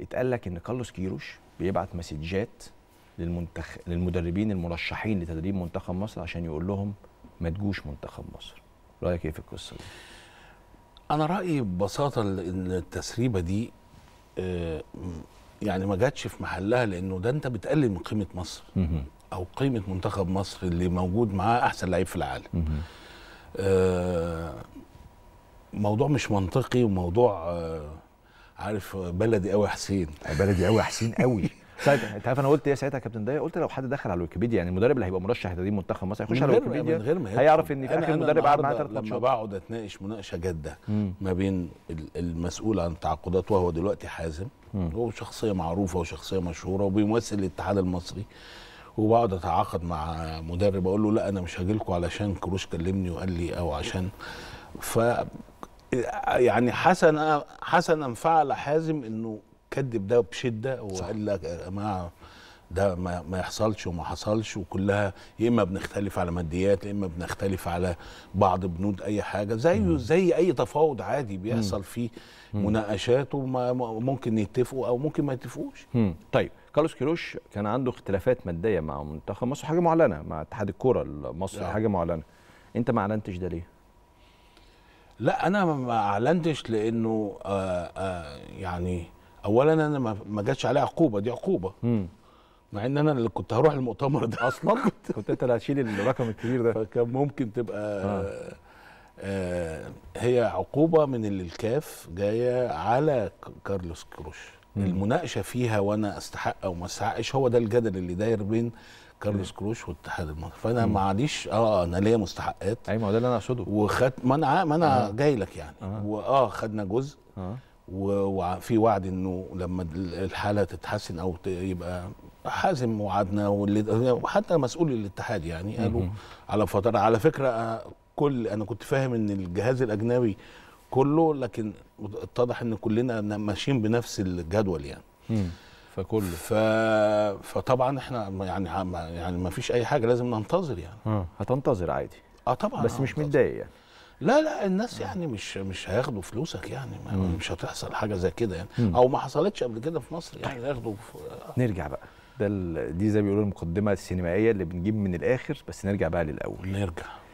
اتقال لك ان كارلوس كيروش بيبعت مسجات للمنتخ... للمدربين المرشحين لتدريب منتخب مصر عشان يقول لهم ما تجوش منتخب مصر رايك ايه في القصه دي انا رايي ببساطه ان التسريبه دي آه، يعني ما جاتش في محلها لانه ده انت بتقلل من قيمه مصر او قيمه منتخب مصر اللي موجود معاه احسن لعيب في العالم آه، موضوع مش منطقي وموضوع آه، عارف بلدي قوي حسين آه، بلدي قوي حسين قوي ساعتها طيب، انت عارف انا قلت ايه ساعتها يا كابتن ضيا قلت لو حد دخل على الويكيبيديا يعني المدرب اللي هيبقى مرشح لتدريب منتخب مصر هيخش على الويكيبيديا من غير ما هيعرف ان في اخر مدرب قعد معاه ثلاث ماتشات لما بقعد اتناقش مناقشه جاده ما بين المسؤول عن التعاقدات وهو دلوقتي حازم هو شخصيه معروفه وشخصيه مشهوره وبيمثل الاتحاد المصري وبقعد اتعاقد مع مدرب اقول له لا انا مش هاجي لكم علشان كروش كلمني وقال لي او عشان ف يعني حسنا حسنا فعل حازم انه كذب ده بشده وقال لك يا جماعه ده ما, ما يحصلش وما حصلش وكلها يا اما بنختلف على ماديات يا اما بنختلف على بعض بنود اي حاجه زيه زي اي تفاوض عادي بيحصل فيه مناقشات وممكن يتفقوا او ممكن ما يتفقوش طيب كارلوس كيروش كان عنده اختلافات ماديه مع منتخب مصر حاجه معلنه مع اتحاد الكوره المصري نعم. حاجه معلنه انت ما اعلنتش ده ليه لا انا ما اعلنتش لانه آآ آه، آآ آه، يعني اولا انا ما جاتش عليها عقوبه دي عقوبه مع ان انا اللي كنت هروح المؤتمر ده اصلا كنت انت اللي هتشيل الرقم الكبير ده فكان ممكن تبقى آآ آه. آآ هي عقوبه من اللي الكاف جايه على كارلوس كروش المناقشه فيها وانا استحق او ما استحقش هو ده الجدل اللي داير بين كارلوس كروش والاتحاد المصري فانا ما عنديش آه،, اه انا ليا مستحقات ايوه ما هو ده اللي انا اقصده وخد ما انا ما انا آه. جاي لك يعني آه. واه خدنا جزء آه. وفي وعد انه لما الحاله تتحسن او يبقى حازم وعدنا وحتى مسؤول الاتحاد يعني قالوا على فتره على فكره آه، كل انا كنت فاهم ان الجهاز الاجنبي كله لكن اتضح ان كلنا ماشيين بنفس الجدول يعني فكله ف... فطبعا احنا يعني يعني ما فيش اي حاجه لازم ننتظر يعني اه هتنتظر عادي اه طبعا بس مش متضايق يعني لا لا الناس يعني مش مش هياخدوا فلوسك يعني مش هتحصل حاجه زي كده يعني مم. او ما حصلتش قبل كده في مصر يعني ياخدوا نرجع بقى ده دي زي ما بيقولوا المقدمه السينمائيه اللي بنجيب من الاخر بس نرجع بقى للاول نرجع